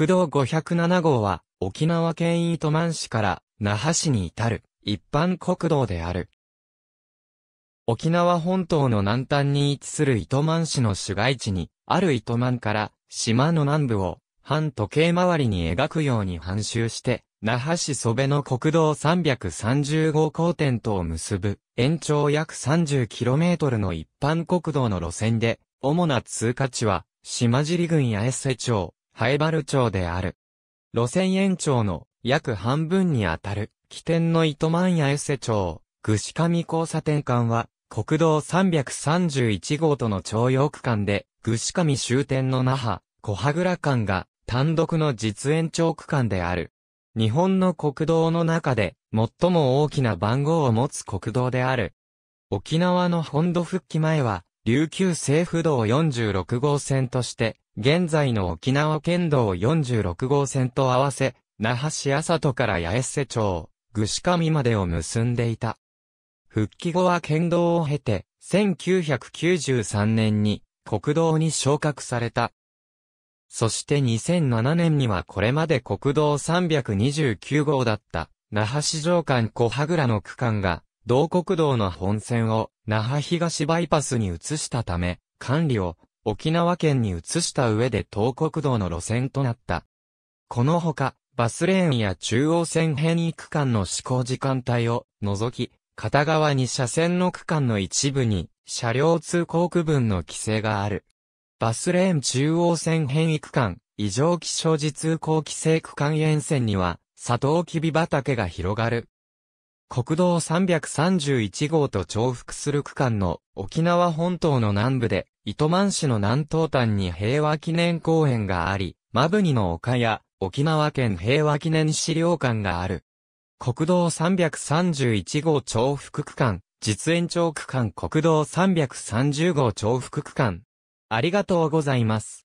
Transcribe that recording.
国道507号は、沖縄県糸満市から那覇市に至る一般国道である。沖縄本島の南端に位置する糸満市の市街地に、ある糸満から島の南部を半時計回りに描くように半周して、那覇市蘇部の国道330号交点とを結ぶ、延長約 30km の一般国道の路線で、主な通過地は、島尻郡八重瀬町、ハエバル町である。路線延長の約半分にあたる、起点の糸満やエセ町、串み交差点間は、国道331号との徴用区間で、串み終点の那覇、小羽倉間が、単独の実延長区間である。日本の国道の中で、最も大きな番号を持つ国道である。沖縄の本土復帰前は、琉球政府道46号線として、現在の沖縄県道46号線と合わせ、那覇市麻里から八重瀬町、具志までを結んでいた。復帰後は県道を経て、1993年に国道に昇格された。そして2007年にはこれまで国道329号だった、那覇市上間小羽倉の区間が、同国道の本線を那覇東バイパスに移したため、管理を沖縄県に移した上で東国道の路線となった。このほか、バスレーンや中央線変異区間の施行時間帯を除き、片側に車線の区間の一部に車両通行区分の規制がある。バスレーン中央線変異区間、異常気象時通行規制区間沿線には、サトウキビ畑が広がる。国道331号と重複する区間の沖縄本島の南部で糸満市の南東端に平和記念公園があり、マブニの丘や沖縄県平和記念資料館がある。国道331号重複区間、実延長区間国道330号重複区間。ありがとうございます。